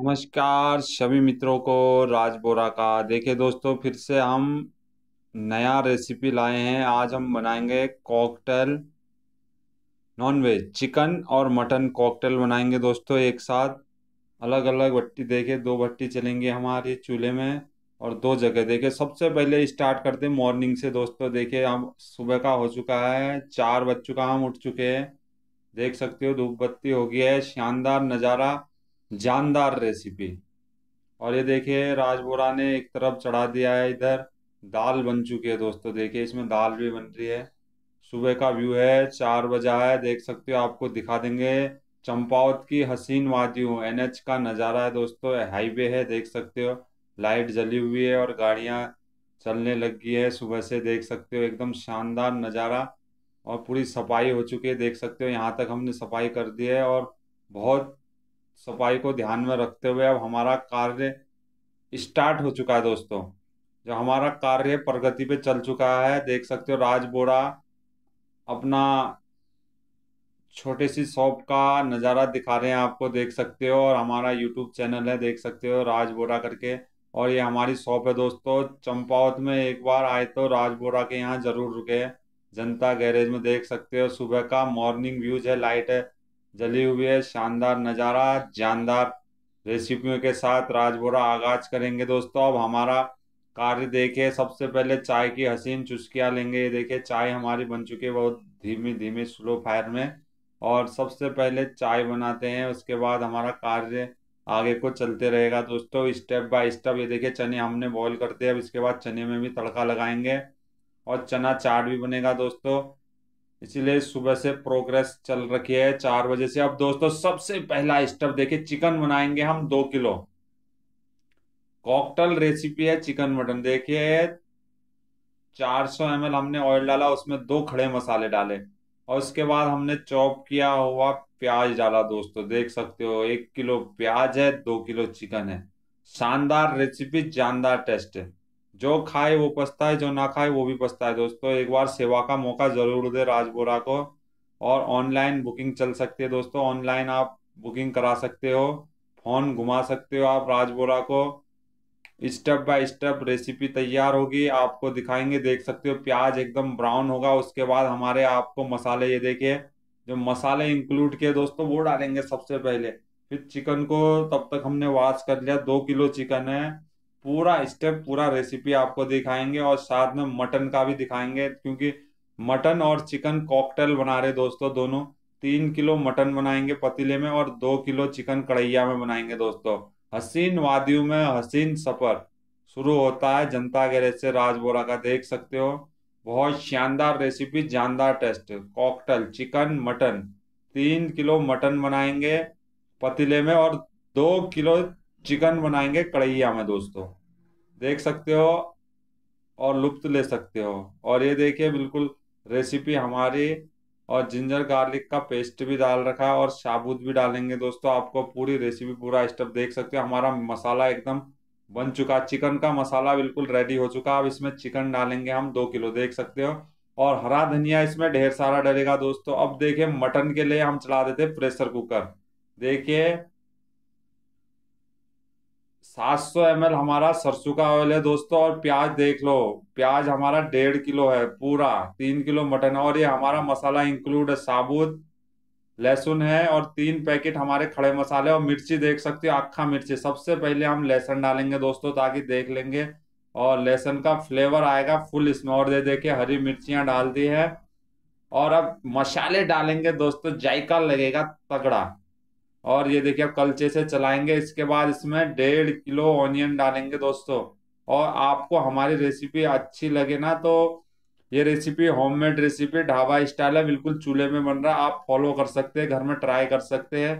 नमस्कार सभी मित्रों को राज बोरा का देखिए दोस्तों फिर से हम नया रेसिपी लाए हैं आज हम बनाएंगे कॉकटेल नॉनवेज चिकन और मटन कॉकटेल बनाएंगे दोस्तों एक साथ अलग अलग भट्टी देखे दो भट्टी चलेंगे हमारे चूल्हे में और दो जगह देखे सबसे पहले स्टार्ट करते हैं मॉर्निंग से दोस्तों देखे हम सुबह का हो चुका है चार बज चुका हम उठ चुके हैं देख सकते हो धूप बत्ती हो गई है शानदार नज़ारा जानदार रेसिपी और ये देखिए राजबोरा ने एक तरफ चढ़ा दिया है इधर दाल बन चुकी है दोस्तों देखिए इसमें दाल भी बन रही है सुबह का व्यू है चार बजा है देख सकते हो आपको दिखा देंगे चंपावत की हसीन वादियों एनएच का नज़ारा है दोस्तों हाईवे है देख सकते हो लाइट जली हुई है और गाड़ियाँ चलने लग गई है सुबह से देख सकते हो एकदम शानदार नज़ारा और पूरी सफाई हो चुकी है देख सकते हो यहाँ तक हमने सफाई कर दी है और बहुत सफाई को ध्यान में रखते हुए अब हमारा कार्य स्टार्ट हो चुका है दोस्तों जो हमारा कार्य प्रगति पे चल चुका है देख सकते हो राज बोरा अपना छोटे सी शॉप का नज़ारा दिखा रहे हैं आपको देख सकते हो और हमारा यूट्यूब चैनल है देख सकते हो राज बोरा करके और ये हमारी शॉप है दोस्तों चंपावत में एक बार आए तो राज बोरा के यहाँ ज़रूर रुके जनता गैरेज में देख सकते हो सुबह का मॉर्निंग व्यूज है लाइट है जली हुई है शानदार नज़ारा जानदार रेसिपियों के साथ राजबोरा आगाज करेंगे दोस्तों अब हमारा कार्य देखे सबसे पहले चाय की हसीन चुस्कियाँ लेंगे ये देखे चाय हमारी बन चुकी है बहुत धीमे धीमे स्लो फायर में और सबसे पहले चाय बनाते हैं उसके बाद हमारा कार्य आगे को चलते रहेगा दोस्तों स्टेप बाय स्टेप ये देखिए चने हमने बॉईल करते हैं अब इसके बाद चने में भी तड़का लगाएंगे और चना चाट भी बनेगा दोस्तों इसीलिए सुबह से प्रोग्रेस चल रखी है चार बजे से अब दोस्तों सबसे पहला स्टेप देखिए चिकन बनाएंगे हम दो किलो कॉकटल रेसिपी है चिकन मटन देखिए 400 सौ हमने ऑयल डाला उसमें दो खड़े मसाले डाले और उसके बाद हमने चॉप किया हुआ प्याज डाला दोस्तों देख सकते हो एक किलो प्याज है दो किलो चिकन है शानदार रेसिपी जानदार टेस्ट है जो खाए वो पछताए जो ना खाए वो भी पछताए दोस्तों एक बार सेवा का मौका जरूर दे राजबोरा को और ऑनलाइन बुकिंग चल सकती है दोस्तों ऑनलाइन आप बुकिंग करा सकते हो फोन घुमा सकते हो आप राजबोरा को स्टेप बाय स्टेप रेसिपी तैयार होगी आपको दिखाएंगे देख सकते हो प्याज एकदम ब्राउन होगा उसके बाद हमारे आपको मसाले ये देखिए जो मसाले इंक्लूड किए दोस्तों वो डालेंगे सबसे पहले फिर चिकन को तब तक हमने वाश कर लिया दो किलो चिकन है पूरा स्टेप पूरा रेसिपी आपको दिखाएंगे और साथ में मटन का भी दिखाएंगे क्योंकि मटन और चिकन कॉकटेल बना रहे दोस्तों दोनों तीन किलो मटन बनाएंगे पतीले में और दो किलो चिकन कढ़ैया में बनाएंगे दोस्तों हसीन वादियों में हसीन सफ़र शुरू होता है जनता गैरेज से राजबोरा का देख सकते हो बहुत शानदार रेसिपी जानदार टेस्ट कॉकटल चिकन मटन तीन किलो मटन बनाएंगे पतीले में और दो किलो चिकन बनाएंगे कढ़ैया में दोस्तों देख सकते हो और लुप्त ले सकते हो और ये देखिए बिल्कुल रेसिपी हमारी और जिंजर गार्लिक का पेस्ट भी डाल रखा है और साबुत भी डालेंगे दोस्तों आपको पूरी रेसिपी पूरा स्टेप देख सकते हो हमारा मसाला एकदम बन चुका चिकन का मसाला बिल्कुल रेडी हो चुका अब इसमें चिकन डालेंगे हम दो किलो देख सकते हो और हरा धनिया इसमें ढेर सारा डलेगा दोस्तों अब देखिए मटन के लिए हम चला देते प्रेशर कुकर देखिए सात सौ एम हमारा सरसों का ऑयल है दोस्तों और प्याज देख लो प्याज हमारा डेढ़ किलो है पूरा तीन किलो मटन और ये हमारा मसाला इंक्लूड है साबुत लहसुन है और तीन पैकेट हमारे खड़े मसाले और मिर्ची देख सकते हो अक्खा मिर्ची सबसे पहले हम लहसुन डालेंगे दोस्तों ताकि देख लेंगे और लहसुन का फ्लेवर आएगा फुल इसमें और दे देखे हरी मिर्चियाँ डाल दी है और अब मसाले डालेंगे दोस्तों जायका लगेगा तगड़ा और ये देखिए आप कलचे से चलाएंगे इसके बाद इसमें डेढ़ किलो ऑनियन डालेंगे दोस्तों और आपको हमारी रेसिपी अच्छी लगे ना तो ये recipe homemade recipe dhaba style है बिल्कुल चूल्हे में बन रहा है आप फॉलो कर सकते हैं घर में ट्राई कर सकते हैं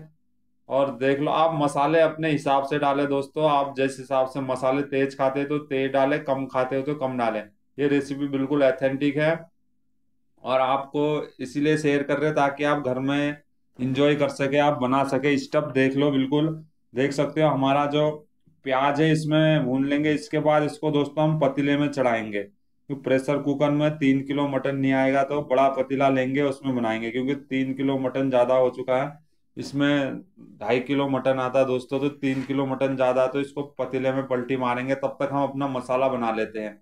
और देख लो आप मसाले अपने हिसाब से डालें दोस्तों आप जिस हिसाब से मसाले तेज खाते हो तो तेज डालें कम खाते हो तो कम डालें ये रेसिपी बिल्कुल ऑथेंटिक है और आपको इसीलिए शेयर कर रहे हैं ताकि आप घर में इंजॉय कर सके आप बना सके स्टप देख लो बिल्कुल देख सकते हो हमारा जो प्याज है इसमें भून लेंगे इसके बाद इसको दोस्तों हम पतीले में चढ़ाएंगे तो प्रेशर कुकर में तीन किलो मटन नहीं आएगा तो बड़ा पतीला लेंगे उसमें बनाएंगे क्योंकि तीन किलो मटन ज़्यादा हो चुका है इसमें ढाई किलो मटन आता है दोस्तों तो तीन किलो मटन ज़्यादा तो इसको पतीले में पलटी मारेंगे तब तक हम अपना मसाला बना लेते हैं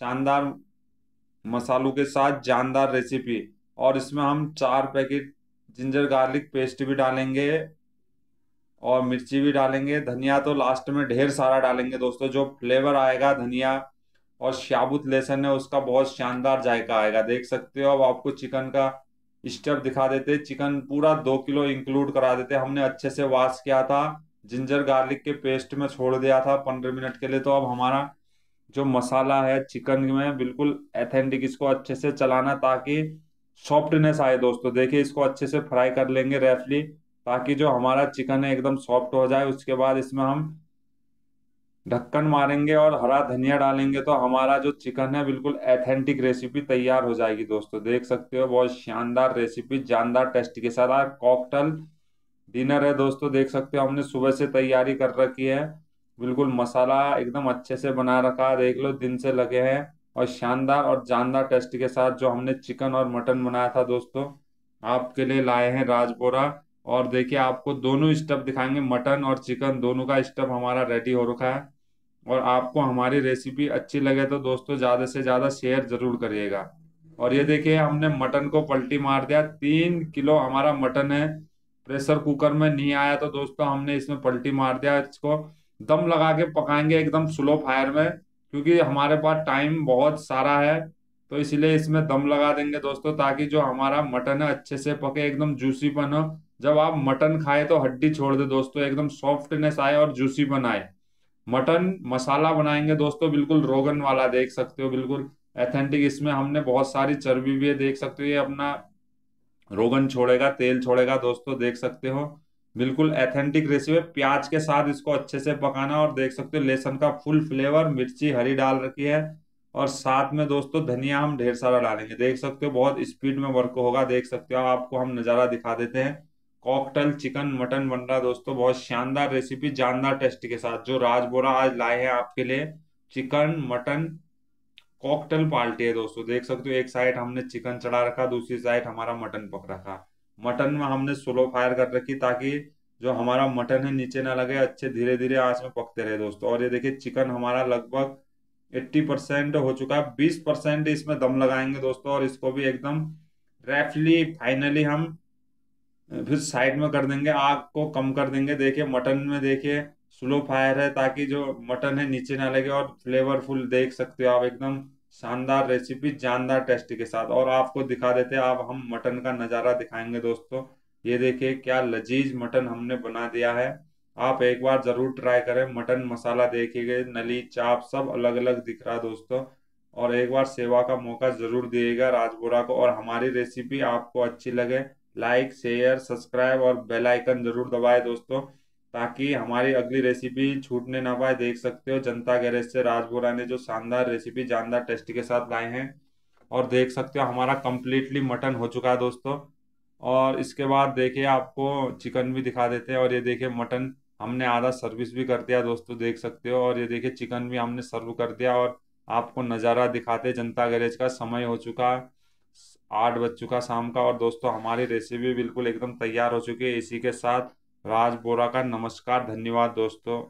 शानदार मसालों के साथ जानदार रेसिपी और इसमें हम चार पैकेट जिंजर गार्लिक पेस्ट भी डालेंगे और मिर्ची भी डालेंगे धनिया तो लास्ट में ढेर सारा डालेंगे दोस्तों जो फ्लेवर आएगा धनिया और शाबुत लहसन है उसका बहुत शानदार जायका आएगा देख सकते हो अब आपको चिकन का स्टेप दिखा देते चिकन पूरा दो किलो इंक्लूड करा देते हमने अच्छे से वॉश किया था जिंजर गार्लिक के पेस्ट में छोड़ दिया था पंद्रह मिनट के लिए तो अब हमारा जो मसाला है चिकन में बिल्कुल एथेंटिक इसको अच्छे से चलाना ताकि सॉफ्टनेस आए दोस्तों देखिए इसको अच्छे से फ्राई कर लेंगे रेफली ताकि जो हमारा चिकन है एकदम सॉफ्ट हो जाए उसके बाद इसमें हम ढक्कन मारेंगे और हरा धनिया डालेंगे तो हमारा जो चिकन है बिल्कुल एथेंटिक रेसिपी तैयार हो जाएगी दोस्तों देख सकते हो बहुत शानदार रेसिपी जानदार टेस्ट के साथ आज कॉकटल डिनर है दोस्तों देख सकते हो हमने सुबह से तैयारी कर रखी है बिल्कुल मसाला एकदम अच्छे से बना रखा देख लो दिन से लगे हैं और शानदार और जानदार टेस्ट के साथ जो हमने चिकन और मटन बनाया था दोस्तों आपके लिए लाए हैं राजबोरा और देखिए आपको दोनों स्टेप दिखाएंगे मटन और चिकन दोनों का स्टेप हमारा रेडी हो रखा है और आपको हमारी रेसिपी अच्छी लगे तो दोस्तों ज़्यादा से ज़्यादा शेयर ज़रूर करिएगा और ये देखिए हमने मटन को पलटी मार दिया तीन किलो हमारा मटन है प्रेशर कुकर में नहीं आया तो दोस्तों हमने इसमें पलटी मार दिया इसको दम लगा के पकाएंगे एकदम स्लो फायर में क्योंकि हमारे पास टाइम बहुत सारा है तो इसलिए इसमें दम लगा देंगे दोस्तों ताकि जो हमारा मटन है अच्छे से पके एकदम जूसीपन हो जब आप मटन खाए तो हड्डी छोड़ दे दोस्तों एकदम सॉफ्टनेस आए और जूसीपन आए मटन मसाला बनाएंगे दोस्तों बिल्कुल रोगन वाला देख सकते हो बिल्कुल एथेंटिक इसमें हमने बहुत सारी चर्बी भी है देख सकते हो ये अपना रोगन छोड़ेगा तेल छोड़ेगा दोस्तों देख सकते हो बिल्कुल एथेंटिक रेसिपी है प्याज के साथ इसको अच्छे से पकाना और देख सकते हो लहसुन का फुल फ्लेवर मिर्ची हरी डाल रखी है और साथ में दोस्तों धनिया हम ढेर सारा डालेंगे देख सकते हो बहुत स्पीड में वर्क होगा देख सकते हो आपको हम नज़ारा दिखा देते हैं कॉकटेल चिकन मटन बन रहा दोस्तों बहुत शानदार रेसिपी जानदार टेस्ट के साथ जो राजबोरा आज लाए हैं आपके लिए चिकन मटन कॉकटेल पार्टी है दोस्तों देख सकते हो एक साइड हमने चिकन चढ़ा रखा दूसरी साइड हमारा मटन पक रखा मटन में हमने स्लो फायर कर रखी ताकि जो हमारा मटन है नीचे ना लगे अच्छे धीरे धीरे आंच में पकते रहे दोस्तों और ये देखिए चिकन हमारा लगभग 80 परसेंट हो चुका है 20 परसेंट इसमें दम लगाएंगे दोस्तों और इसको भी एकदम रेफली फाइनली हम फिर साइड में कर देंगे आग को कम कर देंगे देखिए मटन में देखिए स्लो फायर है ताकि जो मटन है नीचे ना लगे और फ्लेवरफुल देख सकते हो आप एकदम शानदार रेसिपी जानदार टेस्ट के साथ और आपको दिखा देते हैं आप हम मटन का नज़ारा दिखाएंगे दोस्तों ये देखिए क्या लजीज मटन हमने बना दिया है आप एक बार ज़रूर ट्राई करें मटन मसाला देखिएगा नली चाप सब अलग अलग दिख रहा है दोस्तों और एक बार सेवा का मौका ज़रूर दिएगा राजपुरा को और हमारी रेसिपी आपको अच्छी लगे लाइक शेयर सब्सक्राइब और बेलाइकन ज़रूर दबाए दोस्तों ताकि हमारी अगली रेसिपी छूटने ना पाए देख सकते हो जनता गैरेज से राजबोरा ने जो शानदार रेसिपी जानदार टेस्ट के साथ लाए हैं और देख सकते हो हमारा कम्प्लीटली मटन हो चुका है दोस्तों और इसके बाद देखिए आपको चिकन भी दिखा देते हैं और ये देखिए मटन हमने आधा सर्विस भी कर दिया दोस्तों देख सकते हो और ये देखिए चिकन भी हमने सर्व कर दिया और आपको नज़ारा दिखाते जनता गैरेज का समय हो चुका आठ बज चुका शाम का और दोस्तों हमारी रेसिपी बिल्कुल एकदम तैयार हो चुकी है इसी के साथ राज बोरा का नमस्कार धन्यवाद दोस्तों